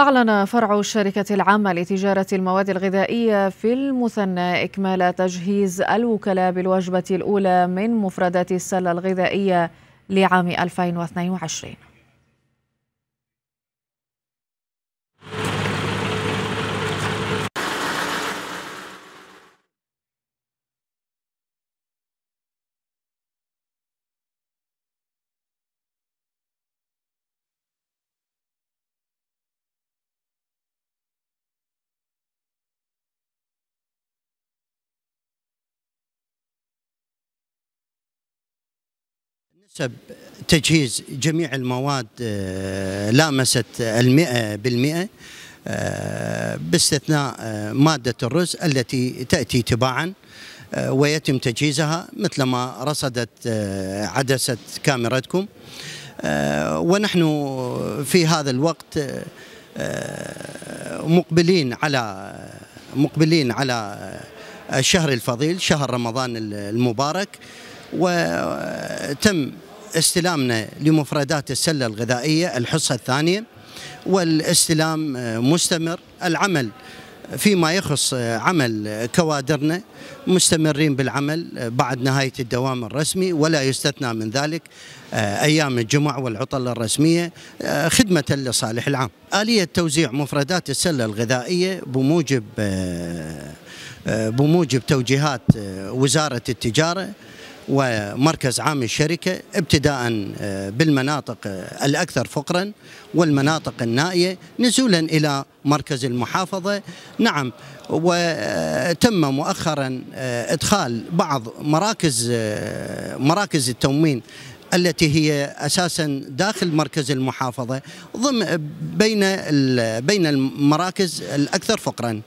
أعلن فرع الشركة العامة لتجارة المواد الغذائية في المثنى إكمال تجهيز الوكلاء بالوجبة الأولى من مفردات السلة الغذائية لعام 2022 نسب تجهيز جميع المواد آه، لامست المئة بالمئة آه، باستثناء آه، مادة الرز التي تأتي تباعا ويتم تجهيزها مثلما رصدت عدسة كاميرتكم ونحن في هذا الوقت مقبلين على مقبلين على الشهر الفضيل شهر رمضان المبارك وتم استلامنا لمفردات السلة الغذائية الحصة الثانية والاستلام مستمر العمل فيما يخص عمل كوادرنا مستمرين بالعمل بعد نهاية الدوام الرسمي ولا يستثنى من ذلك آه، أيام الجمعة والعطل الرسمية آه، خدمة لصالح العام آلية توزيع مفردات السلة الغذائية بموجب آه، بموجب توجيهات وزارة التجارة ومركز عام الشركة ابتداء آه، بالمناطق آه، الأكثر فقرا والمناطق النائية نزولا إلى مركز المحافظة نعم وتم مؤخرا آه، إدخال بعض مراكز مراكز التموين التي هي اساسا داخل مركز المحافظه ضمن بين بين المراكز الاكثر فقرا